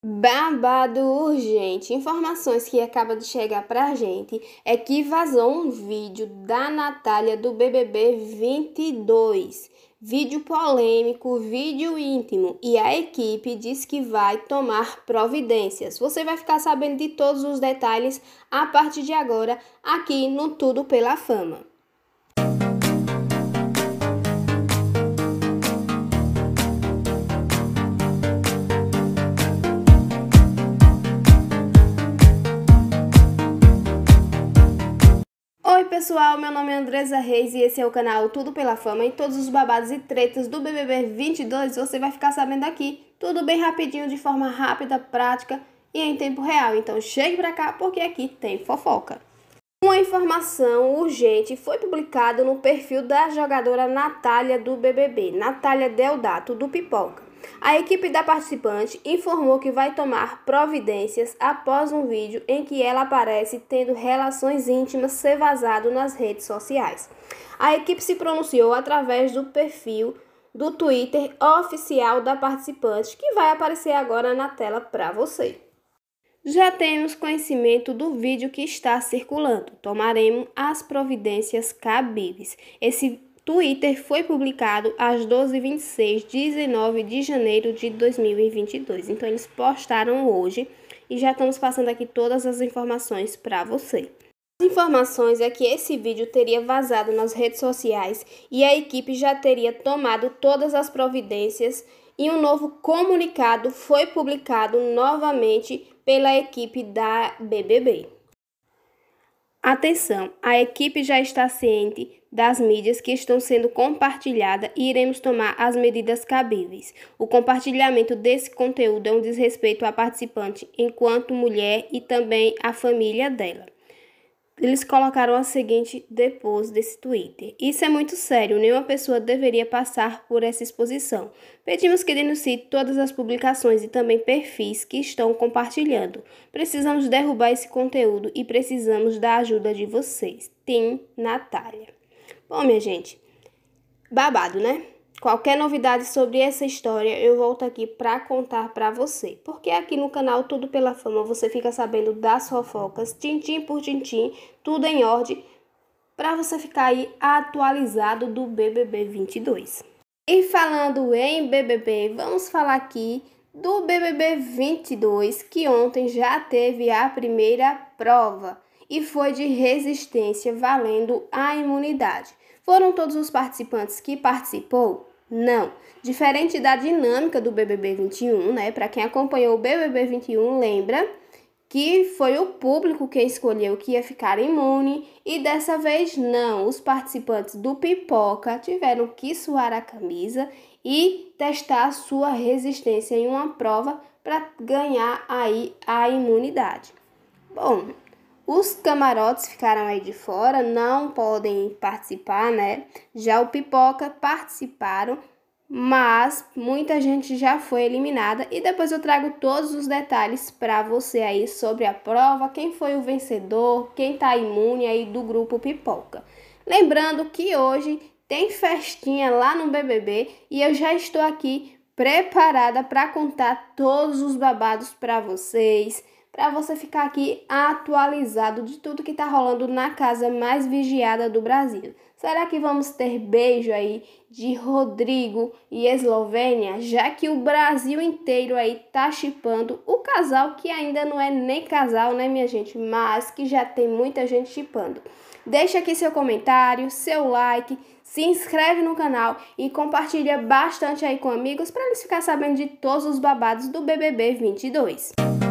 Babado urgente! Informações que acaba de chegar pra gente é que vazou um vídeo da Natália do BBB 22. Vídeo polêmico, vídeo íntimo e a equipe diz que vai tomar providências. Você vai ficar sabendo de todos os detalhes a partir de agora aqui no Tudo pela Fama. pessoal, meu nome é Andresa Reis e esse é o canal Tudo pela Fama. E todos os babados e tretas do BBB 22 você vai ficar sabendo aqui, tudo bem rapidinho, de forma rápida, prática e em tempo real. Então chegue pra cá porque aqui tem fofoca. Uma informação urgente foi publicada no perfil da jogadora Natália do BBB, Natália Deodato do Pipoca. A equipe da participante informou que vai tomar providências após um vídeo em que ela aparece tendo relações íntimas ser vazado nas redes sociais. A equipe se pronunciou através do perfil do Twitter oficial da participante, que vai aparecer agora na tela para você. Já temos conhecimento do vídeo que está circulando. Tomaremos as providências cabíveis. Esse Twitter foi publicado às 12h26, 19 de janeiro de 2022. Então, eles postaram hoje e já estamos passando aqui todas as informações para você. As informações é que esse vídeo teria vazado nas redes sociais e a equipe já teria tomado todas as providências e um novo comunicado foi publicado novamente pela equipe da BBB. Atenção, a equipe já está ciente das mídias que estão sendo compartilhadas e iremos tomar as medidas cabíveis. O compartilhamento desse conteúdo é um desrespeito à participante enquanto mulher e também à família dela eles colocaram a seguinte depois desse Twitter. Isso é muito sério, nenhuma pessoa deveria passar por essa exposição. Pedimos que denuncie todas as publicações e também perfis que estão compartilhando. Precisamos derrubar esse conteúdo e precisamos da ajuda de vocês. Tem Natália. Bom, minha gente, babado, né? Qualquer novidade sobre essa história eu volto aqui para contar para você, porque aqui no canal Tudo pela Fama você fica sabendo das fofocas, tintim por tintim, tudo em ordem, para você ficar aí atualizado do BBB 22. E falando em BBB, vamos falar aqui do BBB 22, que ontem já teve a primeira prova e foi de resistência valendo a imunidade. Foram todos os participantes que participou? Não. Diferente da dinâmica do BBB 21, né? Para quem acompanhou o BBB 21, lembra que foi o público que escolheu que ia ficar imune e dessa vez não. Os participantes do Pipoca tiveram que suar a camisa e testar a sua resistência em uma prova para ganhar aí a imunidade. Bom, os camarotes ficaram aí de fora, não podem participar, né? Já o Pipoca participaram, mas muita gente já foi eliminada e depois eu trago todos os detalhes para você aí sobre a prova, quem foi o vencedor, quem tá imune aí do grupo Pipoca. Lembrando que hoje tem festinha lá no BBB e eu já estou aqui preparada para contar todos os babados para vocês para você ficar aqui atualizado de tudo que está rolando na casa mais vigiada do Brasil. Será que vamos ter beijo aí de Rodrigo e Eslovênia, já que o Brasil inteiro aí tá chipando o casal que ainda não é nem casal, né, minha gente, mas que já tem muita gente chipando. Deixa aqui seu comentário, seu like, se inscreve no canal e compartilha bastante aí com amigos para eles ficar sabendo de todos os babados do BBB 22. Música